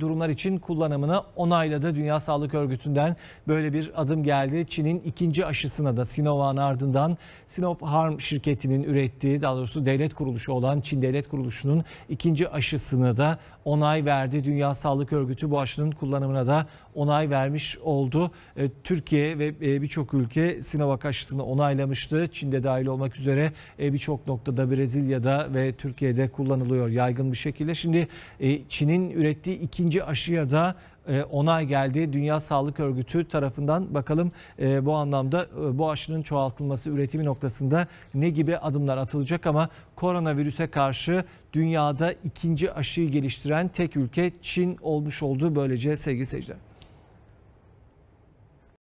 durumlar için kullanımını onayladı. Dünya Sağlık Örgütü'nden böyle bir adım geldi. Çin'in ikinci aşısına da Sinovac'ın ardından Sinopharm şirketinin ürettiği daha doğrusu devlet kuruluşu olan Çin Devlet Kuruluşu'nun ikinci aşısını da onay verdi. Dünya Sağlık Örgütü bu aşının kullanımına da onay vermiş oldu. E, Türkiye ve e, birçok ülke Sinovac aşısını onaylamıştı. Çin'de dahil olmak üzere e, birçok noktada Brezilya'da ve Türkiye'de kullanılıyor yaygın bir şekilde. Şimdi Çin'in ürettiği iki ikinci aşıya da e, onay geldi. Dünya Sağlık Örgütü tarafından bakalım e, bu anlamda e, bu aşının çoğaltılması üretimi noktasında ne gibi adımlar atılacak ama koronavirüse karşı dünyada ikinci aşıyı geliştiren tek ülke Çin olmuş oldu böylece sevgili seyirciler.